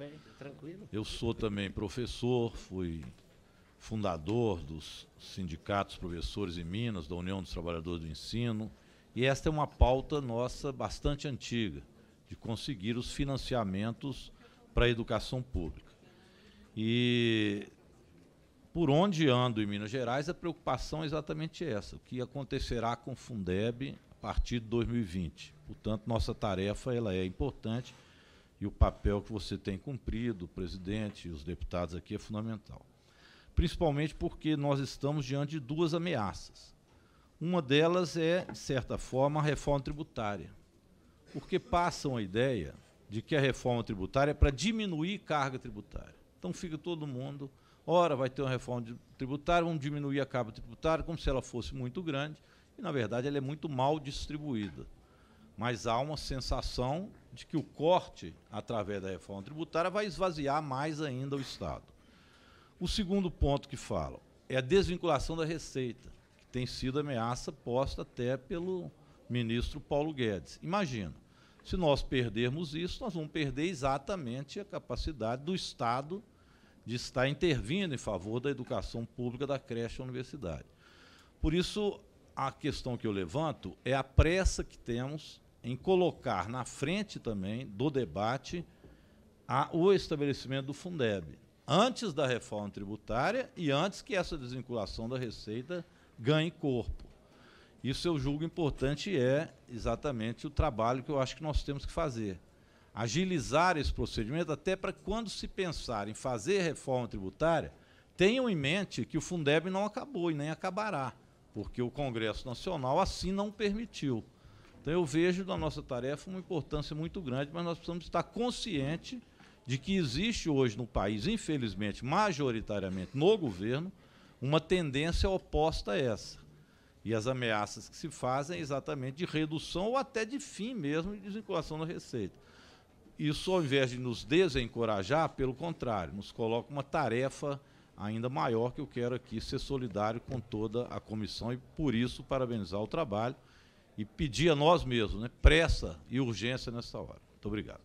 Bem, tranquilo. Eu sou também professor, fui fundador dos sindicatos professores em Minas, da União dos Trabalhadores do Ensino, e esta é uma pauta nossa bastante antiga, de conseguir os financiamentos para a educação pública. E por onde ando em Minas Gerais, a preocupação é exatamente essa: o que acontecerá com o Fundeb a partir de 2020. Portanto, nossa tarefa ela é importante e o papel que você tem cumprido, o presidente e os deputados aqui, é fundamental. Principalmente porque nós estamos diante de duas ameaças. Uma delas é, de certa forma, a reforma tributária. Porque passam a ideia de que a reforma tributária é para diminuir carga tributária. Então fica todo mundo, ora vai ter uma reforma tributária, vamos diminuir a carga tributária como se ela fosse muito grande, e na verdade ela é muito mal distribuída. Mas há uma sensação de que o corte, através da reforma tributária, vai esvaziar mais ainda o Estado. O segundo ponto que falo é a desvinculação da receita, que tem sido ameaça posta até pelo ministro Paulo Guedes. Imagina, se nós perdermos isso, nós vamos perder exatamente a capacidade do Estado de estar intervindo em favor da educação pública da creche à universidade. Por isso, a questão que eu levanto é a pressa que temos em colocar na frente também do debate a, o estabelecimento do Fundeb, antes da reforma tributária e antes que essa desvinculação da receita ganhe corpo. Isso eu julgo importante e é exatamente o trabalho que eu acho que nós temos que fazer. Agilizar esse procedimento até para quando se pensar em fazer reforma tributária, tenham em mente que o Fundeb não acabou e nem acabará, porque o Congresso Nacional assim não permitiu. Então eu vejo na nossa tarefa uma importância muito grande, mas nós precisamos estar consciente de que existe hoje no país, infelizmente, majoritariamente no governo, uma tendência oposta a essa. E as ameaças que se fazem é exatamente de redução ou até de fim mesmo de desvinculação da receita. Isso, ao invés de nos desencorajar, pelo contrário, nos coloca uma tarefa ainda maior que eu quero aqui ser solidário com toda a comissão e, por isso, parabenizar o trabalho e pedir a nós mesmos né, pressa e urgência nessa hora. Muito obrigado.